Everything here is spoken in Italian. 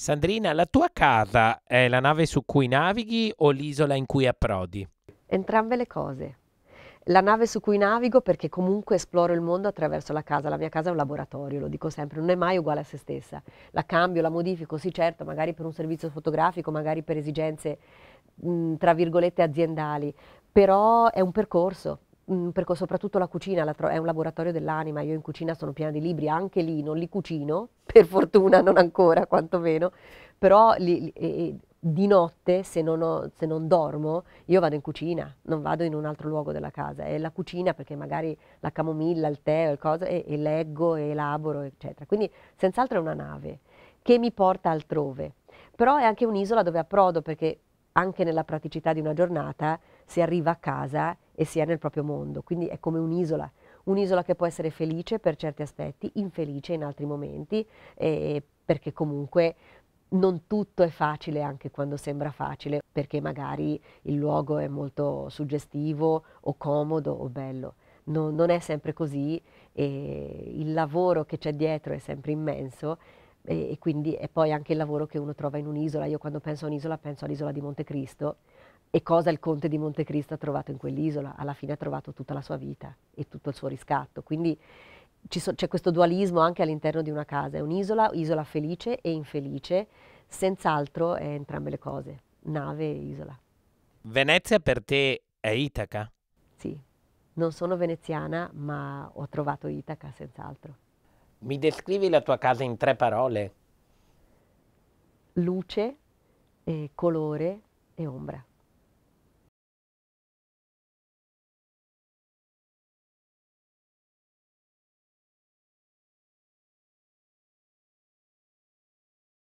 Sandrina, la tua casa è la nave su cui navighi o l'isola in cui approdi? Entrambe le cose. La nave su cui navigo perché comunque esploro il mondo attraverso la casa. La mia casa è un laboratorio, lo dico sempre, non è mai uguale a se stessa. La cambio, la modifico, sì certo, magari per un servizio fotografico, magari per esigenze, mh, tra virgolette, aziendali, però è un percorso, Mm, perché soprattutto la cucina è un laboratorio dell'anima, io in cucina sono piena di libri, anche lì non li cucino, per fortuna non ancora quantomeno, però li, li, di notte se non, ho, se non, dormo io vado in cucina, non vado in un altro luogo della casa, è la cucina perché magari la camomilla, il tè o il cosa, e, e leggo e elaboro eccetera, quindi senz'altro è una nave che mi porta altrove, però è anche un'isola dove approdo perché anche nella praticità di una giornata si arriva a casa e si è nel proprio mondo, quindi è come un'isola, un'isola che può essere felice per certi aspetti, infelice in altri momenti, eh, perché comunque non tutto è facile anche quando sembra facile, perché magari il luogo è molto suggestivo o comodo o bello. No, non è sempre così e il lavoro che c'è dietro è sempre immenso e, e quindi è poi anche il lavoro che uno trova in un'isola. Io quando penso a un'isola penso all'isola di Montecristo, e cosa il conte di Montecristo ha trovato in quell'isola. Alla fine ha trovato tutta la sua vita e tutto il suo riscatto. Quindi c'è questo dualismo anche all'interno di una casa. È un'isola, isola felice e infelice, senz'altro è entrambe le cose, nave e isola. Venezia per te è Itaca? Sì, non sono veneziana, ma ho trovato Itaca senz'altro. Mi descrivi la tua casa in tre parole? Luce, eh, colore e ombra.